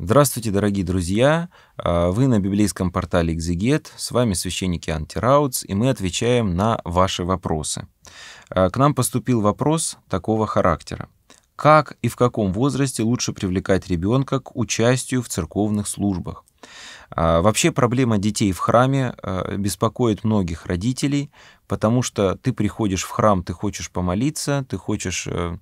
Здравствуйте, дорогие друзья! А, вы на библейском портале «Экзегет», с вами священник Иоанн Тираутс, и мы отвечаем на ваши вопросы. А, к нам поступил вопрос такого характера как и в каком возрасте лучше привлекать ребенка к участию в церковных службах. А, вообще проблема детей в храме а, беспокоит многих родителей, потому что ты приходишь в храм, ты хочешь помолиться, ты хочешь э,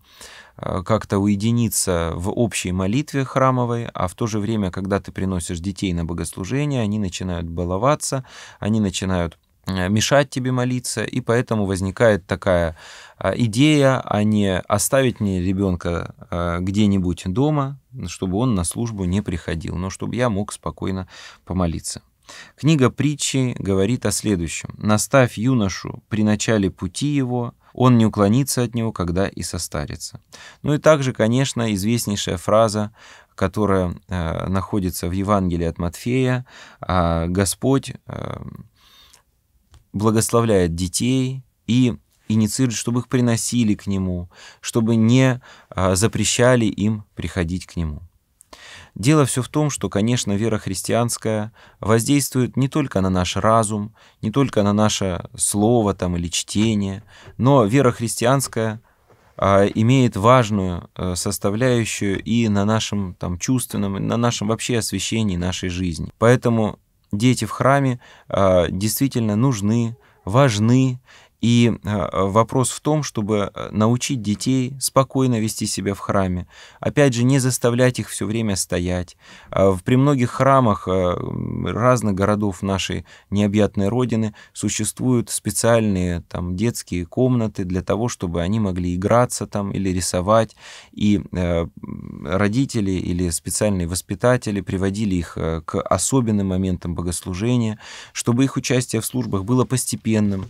а, как-то уединиться в общей молитве храмовой, а в то же время, когда ты приносишь детей на богослужение, они начинают баловаться, они начинают Э, мешать тебе молиться, и поэтому возникает такая а, идея, а не оставить мне ребенка а, где-нибудь дома, чтобы он на службу не приходил, но чтобы я мог спокойно помолиться. Книга притчи говорит о следующем. «Наставь юношу при начале пути его, он не уклонится от него, когда и состарится». Ну и также, конечно, известнейшая фраза, которая э, находится в Евангелии от Матфея, э, «Господь э, благословляет детей и инициирует, чтобы их приносили к Нему, чтобы не а, запрещали им приходить к Нему. Дело все в том, что, конечно, вера христианская воздействует не только на наш разум, не только на наше слово там, или чтение, но вера христианская а, имеет важную а, составляющую и на нашем там, чувственном, и на нашем вообще освещении нашей жизни. Поэтому дети в храме э, действительно нужны, важны, и э, вопрос в том, чтобы э, научить детей спокойно вести себя в храме. Опять же, не заставлять их все время стоять. Э, при многих храмах разных городов нашей необъятной Родины существуют специальные там, детские комнаты для того, чтобы они могли играться там или рисовать. И родители или специальные воспитатели приводили их к особенным моментам богослужения, чтобы их участие в службах было постепенным,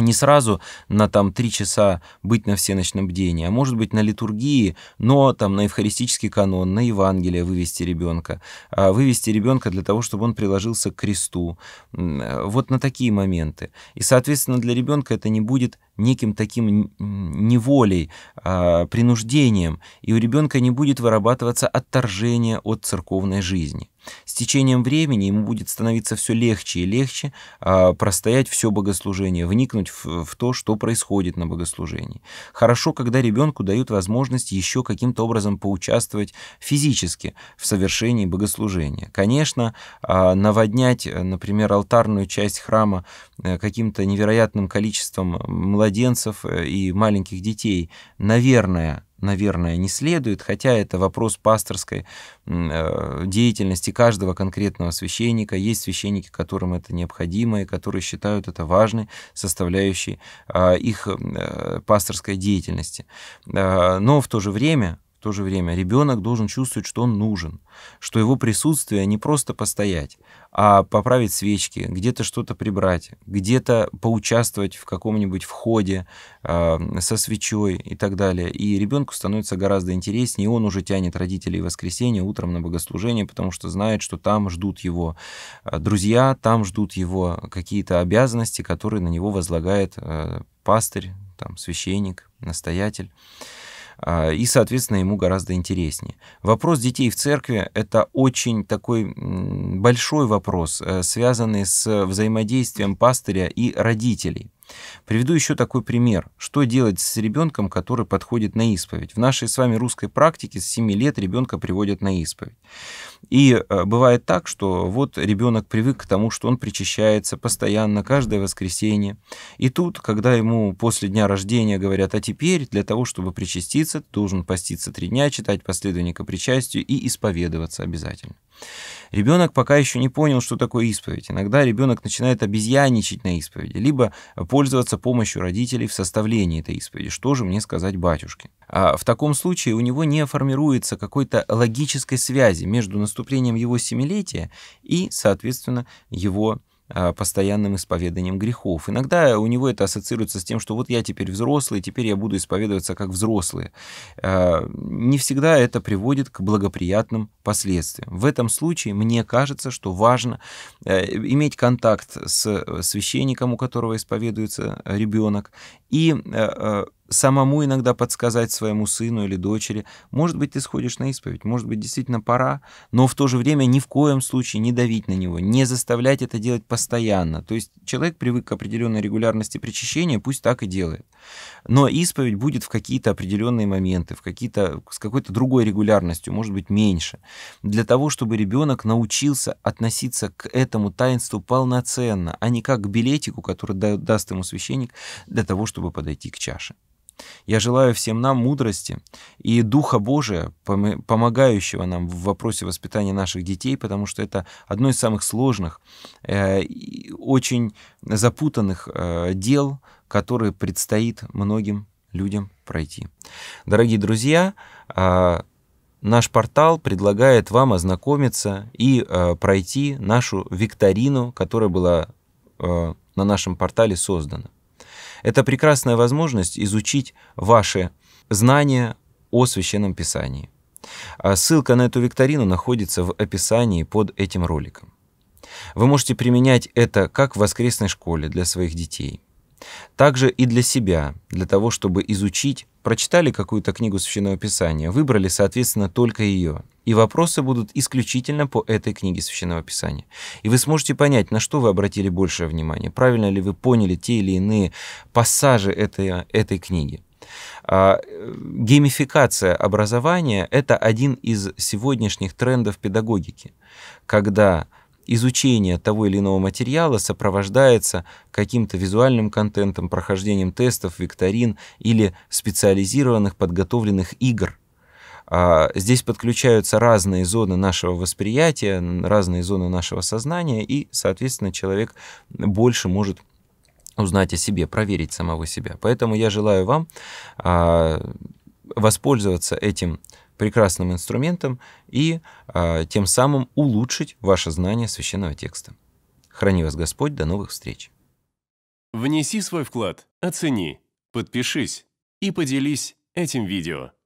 не сразу на там три часа быть на всеночном бдении, а может быть на литургии, но там на евхаристический канон, на Евангелие вывести ребенка, а вывести ребенка для того, чтобы он приложился к кресту, вот на такие моменты. И, соответственно, для ребенка это не будет неким таким неволей, а, принуждением, и у ребенка не будет вырабатываться отторжение от церковной жизни. С течением времени ему будет становиться все легче и легче а, простоять все богослужение, вникнуть в, то, что происходит на богослужении. Хорошо, когда ребенку дают возможность еще каким-то образом поучаствовать физически в совершении богослужения. Конечно, а, наводнять, например, алтарную часть храма э, каким-то невероятным количеством младенцев, младенцев э, и маленьких детей, наверное, наверное, не следует, хотя это вопрос пасторской э, деятельности каждого конкретного священника. Есть священники, которым это необходимо и которые считают это важной составляющей а, их э, пасторской деятельности. Но в то же время в то же время ребенок должен чувствовать, что он нужен, что его присутствие не просто постоять, а поправить свечки, где-то что-то прибрать, где-то поучаствовать в каком-нибудь входе э, со свечой и так далее. И ребенку становится гораздо интереснее, и он уже тянет родителей в воскресенье утром на богослужение, потому что знает, что там ждут его а, друзья, там ждут его какие-то обязанности, которые на него возлагает э, пастырь, там, священник, настоятель. А, и, соответственно, ему гораздо интереснее. Вопрос детей в церкви — это очень такой большой вопрос, э, связанный с взаимодействием пастыря и родителей, Приведу еще такой пример. Что делать с ребенком, который подходит на исповедь? В нашей с вами русской практике с 7 лет ребенка приводят на исповедь. И э, бывает так, что вот ребенок привык к тому, что он причащается постоянно, каждое воскресенье. И тут, когда ему после дня рождения говорят, а теперь для того, чтобы причаститься, должен поститься три дня, читать последование к причастию и исповедоваться обязательно. Ребенок пока еще не понял, что такое исповедь. Иногда ребенок начинает обезьяничать на исповеди, либо по пользоваться помощью родителей в составлении этой исповеди. Что же мне сказать батюшке? А в таком случае у него не формируется какой-то логической связи между наступлением его семилетия и, соответственно, его а, постоянным исповеданием грехов. Иногда у него это ассоциируется с тем, что вот я теперь взрослый, теперь я буду исповедоваться как взрослые. А, не всегда это приводит к благоприятным последствиям. В этом случае мне кажется, что важно э, иметь контакт с э, священником, у которого исповедуется э, ребенок, и э, э, самому иногда подсказать своему сыну или дочери, может быть, ты сходишь на исповедь, может быть, действительно пора, но в то же время ни в коем случае не давить на него, не заставлять это делать постоянно. То есть человек привык к определенной регулярности причащения, пусть так и делает. Но исповедь будет в какие-то определенные моменты, в какие-то, с какой-то другой регулярностью, может быть, меньше, для того, чтобы ребенок научился относиться к этому таинству полноценно, а не как к билетику, который даст ему священник, для того, чтобы чтобы подойти к чаше. Я желаю всем нам мудрости и Духа Божия, помогающего нам в вопросе воспитания наших детей, потому что это одно из самых сложных, э, очень запутанных э, дел, которые предстоит многим людям пройти. Дорогие друзья, э, наш портал предлагает вам ознакомиться и пройти нашу викторину, которая была на нашем портале создана. Это прекрасная возможность изучить ваши знания о Священном Писании. А ссылка на эту викторину находится в описании под этим роликом. Вы можете применять это как в воскресной школе для своих детей – также и для себя, для того, чтобы изучить, прочитали какую-то книгу священного писания, выбрали, соответственно, только ее. И вопросы будут исключительно по этой книге священного писания. И вы сможете понять, на что вы обратили большее внимание, правильно ли вы поняли те или иные пассажи этой, этой книги. А, э, геймификация образования – это один из сегодняшних трендов педагогики, когда изучение того или иного материала сопровождается каким-то визуальным контентом, прохождением тестов, викторин или специализированных подготовленных игр. А, здесь подключаются разные зоны нашего восприятия, разные зоны нашего сознания, и, соответственно, человек больше может узнать о себе, проверить самого себя. Поэтому я желаю вам а, воспользоваться этим прекрасным инструментом и а, тем самым улучшить ваше знание священного текста. Храни вас Господь, до новых встреч. Внеси свой вклад, оцени, подпишись и поделись этим видео.